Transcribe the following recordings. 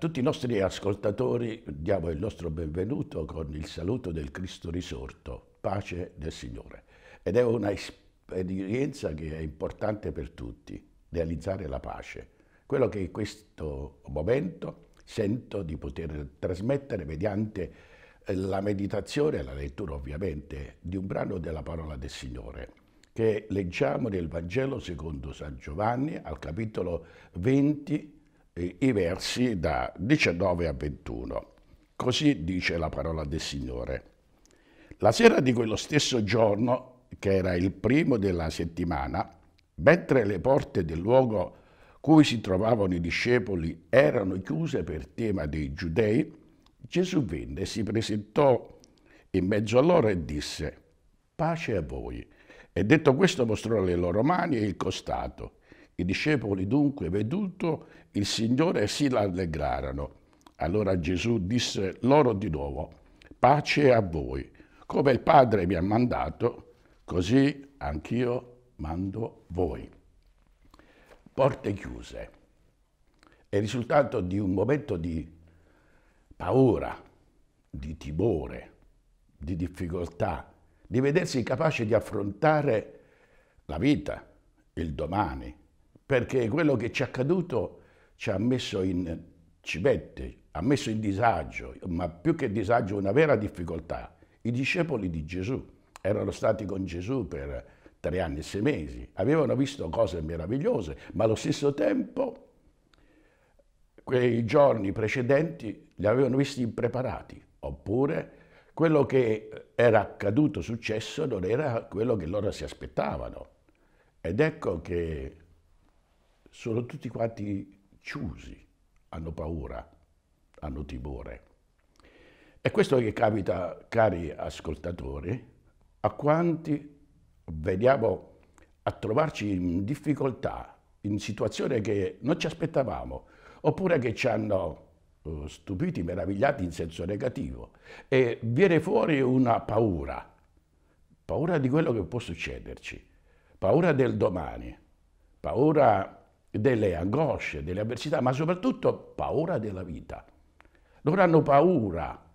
tutti i nostri ascoltatori diamo il nostro benvenuto con il saluto del Cristo risorto, pace del Signore. Ed è un'esperienza che è importante per tutti, realizzare la pace. Quello che in questo momento sento di poter trasmettere mediante eh, la meditazione e la lettura ovviamente di un brano della parola del Signore che leggiamo nel Vangelo secondo San Giovanni al capitolo 20 i versi da 19 a 21. Così dice la parola del Signore. La sera di quello stesso giorno, che era il primo della settimana, mentre le porte del luogo cui si trovavano i discepoli erano chiuse per tema dei giudei, Gesù venne, e si presentò in mezzo a loro e disse, pace a voi. E detto questo mostrò le loro mani e il costato. I discepoli dunque, veduto il Signore, si rallegrarono. Allora Gesù disse loro di nuovo, pace a voi, come il Padre mi ha mandato, così anch'io mando voi. Porte chiuse. È il risultato di un momento di paura, di timore, di difficoltà, di vedersi capace di affrontare la vita, il domani, perché quello che ci è accaduto ci ha messo in cibette, ha messo in disagio, ma più che disagio una vera difficoltà. I discepoli di Gesù erano stati con Gesù per tre anni e sei mesi, avevano visto cose meravigliose, ma allo stesso tempo quei giorni precedenti li avevano visti impreparati, oppure quello che era accaduto, successo, non era quello che loro si aspettavano. Ed ecco che sono tutti quanti chiusi, hanno paura, hanno timore. E questo che capita, cari ascoltatori, a quanti veniamo a trovarci in difficoltà, in situazioni che non ci aspettavamo, oppure che ci hanno eh, stupiti, meravigliati in senso negativo. E viene fuori una paura, paura di quello che può succederci, paura del domani, paura delle angosce, delle avversità, ma soprattutto paura della vita. Loro hanno paura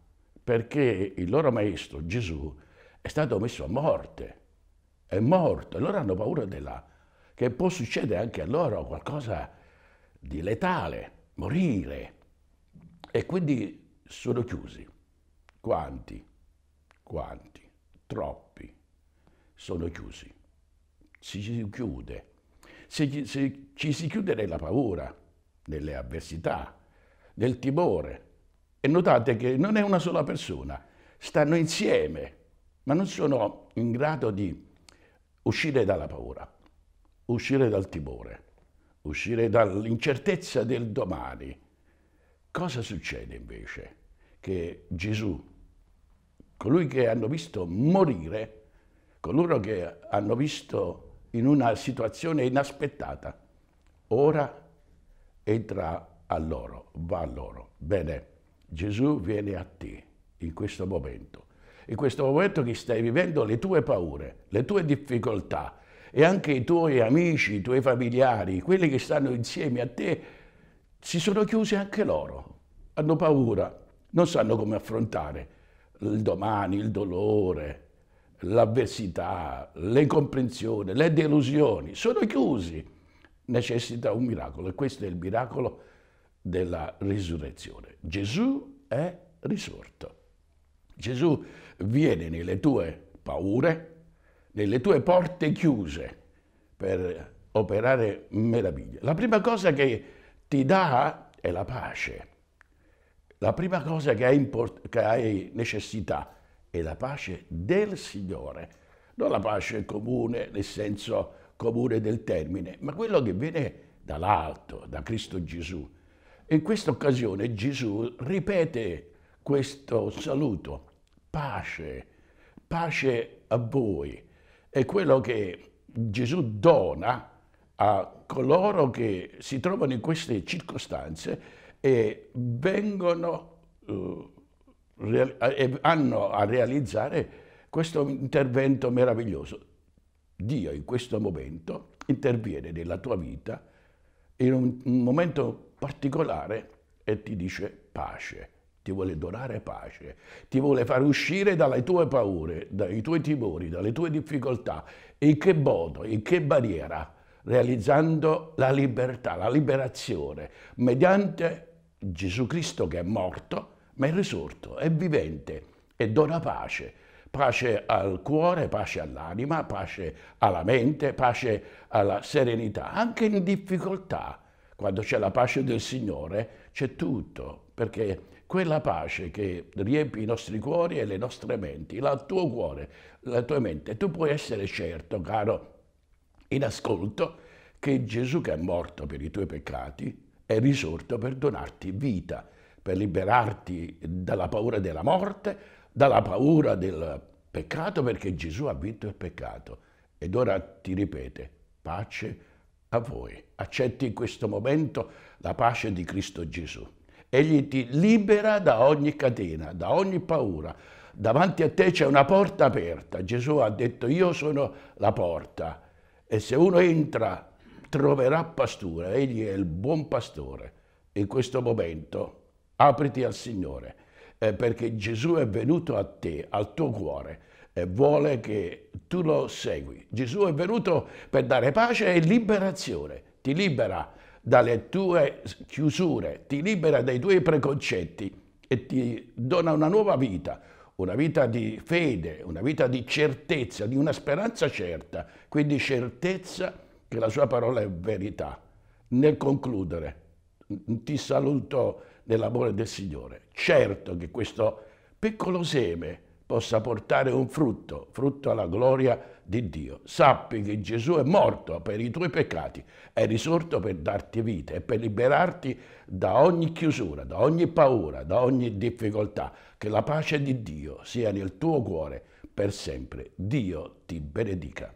perché il loro maestro Gesù è stato messo a morte, è morto, e loro hanno paura della, che può succedere anche a loro qualcosa di letale, morire. E quindi sono chiusi. Quanti, quanti, troppi sono chiusi. Si chiude se, se ci si chiude nella paura, nelle avversità, nel timore. E notate che non è una sola persona, stanno insieme, ma non sono in grado di uscire dalla paura, uscire dal timore, uscire dall'incertezza del domani. Cosa succede invece? Che Gesù, colui che hanno visto morire, coloro che hanno visto in una situazione inaspettata. Ora entra a loro, va a loro. Bene, Gesù viene a te in questo momento, in questo momento che stai vivendo le tue paure, le tue difficoltà e anche i tuoi amici, i tuoi familiari, quelli che stanno insieme a te, si sono chiusi anche loro, hanno paura, non sanno come affrontare il domani, il dolore, l'avversità, le comprensioni, le delusioni, sono chiusi. Necessita un miracolo e questo è il miracolo della risurrezione. Gesù è risorto. Gesù viene nelle tue paure, nelle tue porte chiuse per operare meraviglie. La prima cosa che ti dà è la pace. La prima cosa che hai, che hai necessità è la pace del Signore, non la pace comune nel senso comune del termine, ma quello che viene dall'alto, da Cristo Gesù. In questa occasione Gesù ripete questo saluto, pace, pace a voi. È quello che Gesù dona a coloro che si trovano in queste circostanze e vengono uh, hanno a realizzare questo intervento meraviglioso. Dio in questo momento interviene nella tua vita in un, un momento particolare e ti dice pace, ti vuole donare pace, ti vuole far uscire dalle tue paure, dai tuoi timori, dalle tue difficoltà. In che modo, in che barriera? Realizzando la libertà, la liberazione, mediante Gesù Cristo che è morto, ma è risorto, è vivente e dona pace. Pace al cuore, pace all'anima, pace alla mente, pace alla serenità, anche in difficoltà. Quando c'è la pace del Signore c'è tutto, perché quella pace che riempie i nostri cuori e le nostre menti, il tuo cuore, la tua mente, tu puoi essere certo, caro, in ascolto, che Gesù che è morto per i tuoi peccati è risorto per donarti vita per liberarti dalla paura della morte, dalla paura del peccato, perché Gesù ha vinto il peccato. Ed ora ti ripete, pace a voi. Accetti in questo momento la pace di Cristo Gesù. Egli ti libera da ogni catena, da ogni paura. Davanti a te c'è una porta aperta. Gesù ha detto io sono la porta e se uno entra troverà pastura. Egli è il buon pastore. In questo momento apriti al Signore, eh, perché Gesù è venuto a te, al tuo cuore, e vuole che tu lo segui. Gesù è venuto per dare pace e liberazione, ti libera dalle tue chiusure, ti libera dai tuoi preconcetti e ti dona una nuova vita, una vita di fede, una vita di certezza, di una speranza certa, quindi certezza che la sua parola è verità. Nel concludere, ti saluto nell'amore del Signore. Certo che questo piccolo seme possa portare un frutto, frutto alla gloria di Dio. Sappi che Gesù è morto per i tuoi peccati, è risorto per darti vita e per liberarti da ogni chiusura, da ogni paura, da ogni difficoltà. Che la pace di Dio sia nel tuo cuore per sempre. Dio ti benedica.